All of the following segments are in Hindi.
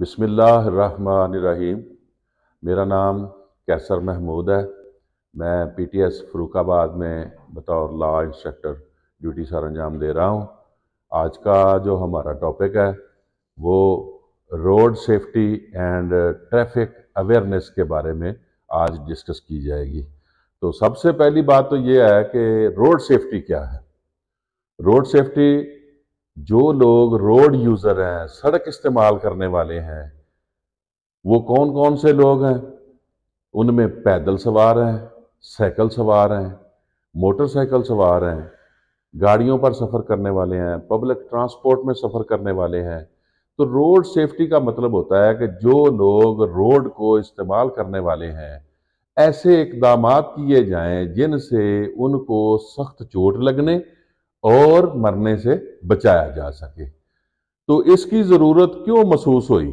बिसमीम मेरा नाम कैसर महमूद है मैं पी टी एस फरूखाबाद में बतौर लॉ इंस्ट्रक्टर ड्यूटी सर अंजाम दे रहा हूँ आज का जो हमारा टॉपिक है वो road safety and traffic awareness के बारे में आज डिस्कस की जाएगी तो सबसे पहली बात तो ये है कि रोड सेफ्टी क्या है रोड सेफ्टी जो लोग रोड यूज़र हैं सड़क इस्तेमाल करने वाले हैं वो कौन कौन से लोग हैं उनमें पैदल सवार हैं साइकिल सवार हैं मोटरसाइकिल सवार हैं गाड़ियों पर सफ़र करने वाले हैं पब्लिक ट्रांसपोर्ट में सफ़र करने वाले हैं तो रोड सेफ्टी का मतलब होता है कि जो लोग रोड को इस्तेमाल करने वाले हैं ऐसे इकदाम किए जाएं जिनसे उनको सख्त चोट लगने और मरने से बचाया जा सके तो इसकी ज़रूरत क्यों महसूस हुई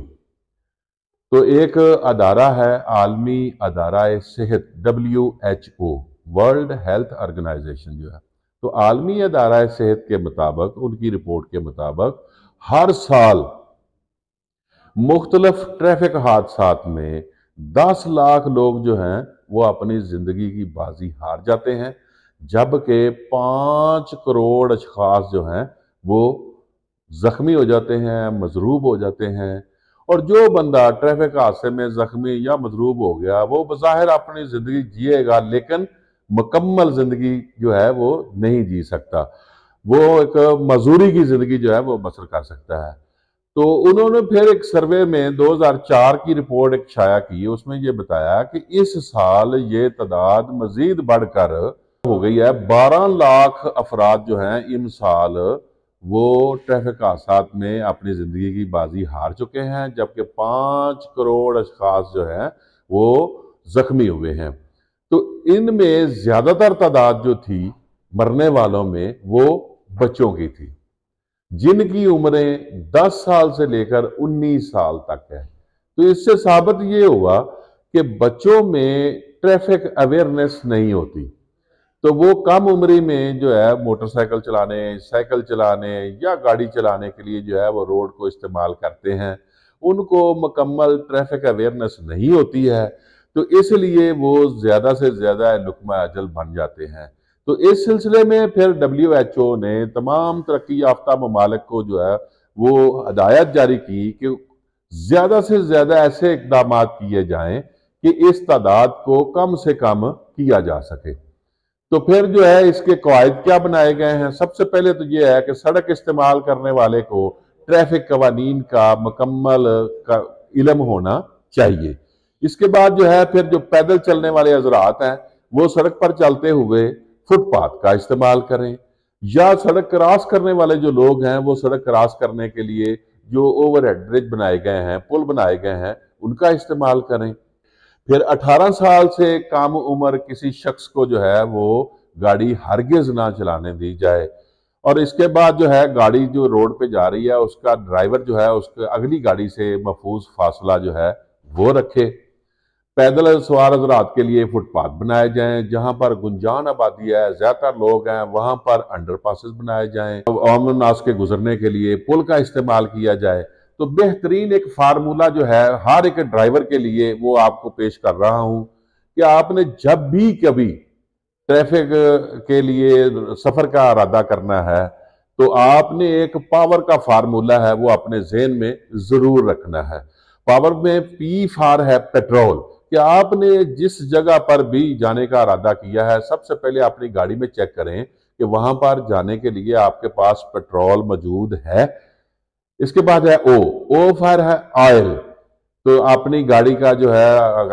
तो एक अदारा है आलमी अदारा सेहत W H O world health organization जो है तो आलमी अदारा सेहत के मुताबिक उनकी रिपोर्ट के मुताबिक हर साल मुख्तलफ ट्रैफिक हादसा में दस लाख लोग जो हैं वो अपनी ज़िंदगी की बाजी हार जाते हैं जबकि पाँच करोड़ अशास जो हैं वो ज़ख्मी हो जाते हैं मजरूब हो जाते हैं और जो बंदा ट्रैफिक हादसे में ज़ख्मी या मजरूब हो गया वो बज़ाहिर अपनी ज़िंदगी जिएगा लेकिन मुकम्मल ज़िंदगी जो है वो नहीं जी सकता वो एक मजूरी की ज़िंदगी जो है वो बसर कर सकता है तो उन्होंने फिर एक सर्वे में 2004 की रिपोर्ट एक शाया की उसमें ये बताया कि इस साल ये तादाद मज़ीद बढ़कर हो गई है बारह लाख अफराद जो हैं ये मिसाल वो ट्रैफिक हादसा में अपनी ज़िंदगी की बाजी हार चुके हैं जबकि पाँच करोड़ अशास जो हैं वो ज़ख्मी हुए हैं तो इनमें ज़्यादातर तादाद जो थी मरने वालों में वो बच्चों की थी जिनकी उम्रें 10 साल से लेकर 19 साल तक है तो इससे साबित ये हुआ कि बच्चों में ट्रैफिक अवेयरनेस नहीं होती तो वो कम उम्र में जो है मोटरसाइकिल चलाने साइकिल चलाने या गाड़ी चलाने के लिए जो है वो रोड को इस्तेमाल करते हैं उनको मुकम्मल ट्रैफिक अवेयरनेस नहीं होती है तो इसलिए वो ज़्यादा से ज़्यादा नुकमा अजल बन जाते हैं तो इस सिलसिले में फिर डब्ल्यू एच ओ ने तमाम तरक्की याफ्ता ममालिक को जो है वो हदायत जारी की कि ज़्यादा से ज़्यादा ऐसे इकदाम किए जाएँ कि इस तादाद को कम से कम किया जा सके तो फिर जो है इसके कवायद क्या बनाए गए हैं सबसे पहले तो ये है कि सड़क इस्तेमाल करने वाले को ट्रैफिक कवानीन का मुकम्मल का इलम होना चाहिए इसके बाद जो है फिर जो पैदल चलने वाले हजरात हैं वो सड़क पर चलते हुए फुटपाथ का इस्तेमाल करें या सड़क क्रॉस करने वाले जो लोग हैं वो सड़क क्रॉस करने के लिए जो ओवर ब्रिज बनाए गए हैं पुल बनाए गए हैं उनका इस्तेमाल करें फिर 18 साल से कम उम्र किसी शख्स को जो है वो गाड़ी हरगिज ना चलाने दी जाए और इसके बाद जो है गाड़ी जो रोड पे जा रही है उसका ड्राइवर जो है उसके अगली गाड़ी से महफूज फासला जो है वो रखे पैदल सवार हजरात के लिए फुटपाथ बनाए जाएं जहां पर गुंजान आबादी है ज़्यादातर लोग हैं वहां पर अंडर पासिस बनाए जाएं आम के गुजरने के लिए पुल का इस्तेमाल किया जाए तो बेहतरीन एक फार्मूला जो है हर एक ड्राइवर के लिए वो आपको पेश कर रहा हूं कि आपने जब भी कभी ट्रैफिक के लिए सफ़र का इरादा करना है तो आपने एक पावर का फार्मूला है वो अपने जेन में ज़रूर रखना है पावर में पी फार है पेट्रोल कि आपने जिस जगह पर भी जाने का इरादा किया है सबसे पहले अपनी गाड़ी में चेक करें कि वहां पर जाने के लिए आपके पास पेट्रोल मौजूद है इसके बाद है ओ ओ फायर है ऑयल तो अपनी गाड़ी का जो है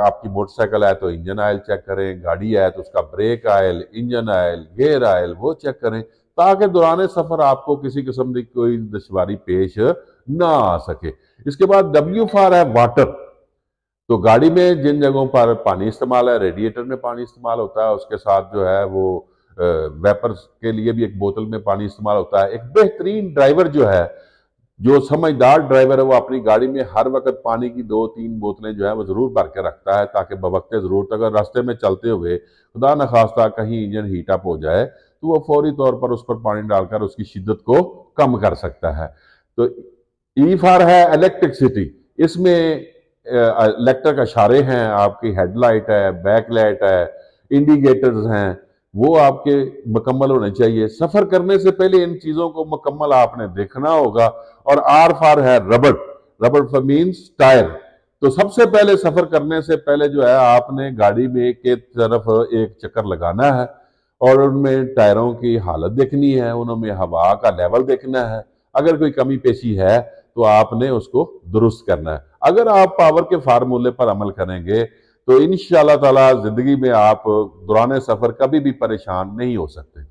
आपकी मोटरसाइकिल है तो इंजन ऑयल चेक करें गाड़ी है तो उसका brake oil engine oil gear oil वो चेक करें ताकि दौरान सफर आपको किसी किस्म की कोई दुशारी पेश ना आ सके इसके बाद डब्ल्यू फायर है वाटर तो गाड़ी में जिन जगहों पर पानी इस्तेमाल है रेडिएटर में पानी इस्तेमाल होता है उसके साथ जो है वो वेपर्स के लिए भी एक बोतल में पानी इस्तेमाल होता है एक बेहतरीन ड्राइवर जो है जो समझदार ड्राइवर है वो अपनी गाड़ी में हर वक्त पानी की दो तीन बोतलें जो है वो ज़रूर भर के रखता है ताकि बवकते ज़रूरत अगर रास्ते में चलते हुए खुदा न खास्ता कहीं इंजन हीट अप हो जाए तो वो फौरी तौर पर उस पर पानी डालकर उसकी शिद्दत को कम कर सकता है तो ई फार है इलेक्ट्रिकसिटी इसमें इलेक्ट्रिक इशारे हैं आपकी हेडलाइट है बैकलाइट है इंडिकेटर्स हैं वो आपके मकम्मल होने चाहिए सफर करने से पहले इन चीजों को मकम्मल आपने देखना होगा और आर फार है रबड़ रबड़ फॉर मीन्स टायर तो सबसे पहले सफर करने से पहले जो है आपने गाड़ी में के तरफ एक चक्कर लगाना है और उनमें टायरों की हालत देखनी है उनमें हवा का लेवल देखना है अगर कोई कमी पेशी है तो आपने उसको दुरुस्त करना है अगर आप पावर के फार्मूले पर अमल करेंगे तो इन ताला ज़िंदगी में आप दुराने सफ़र कभी भी परेशान नहीं हो सकते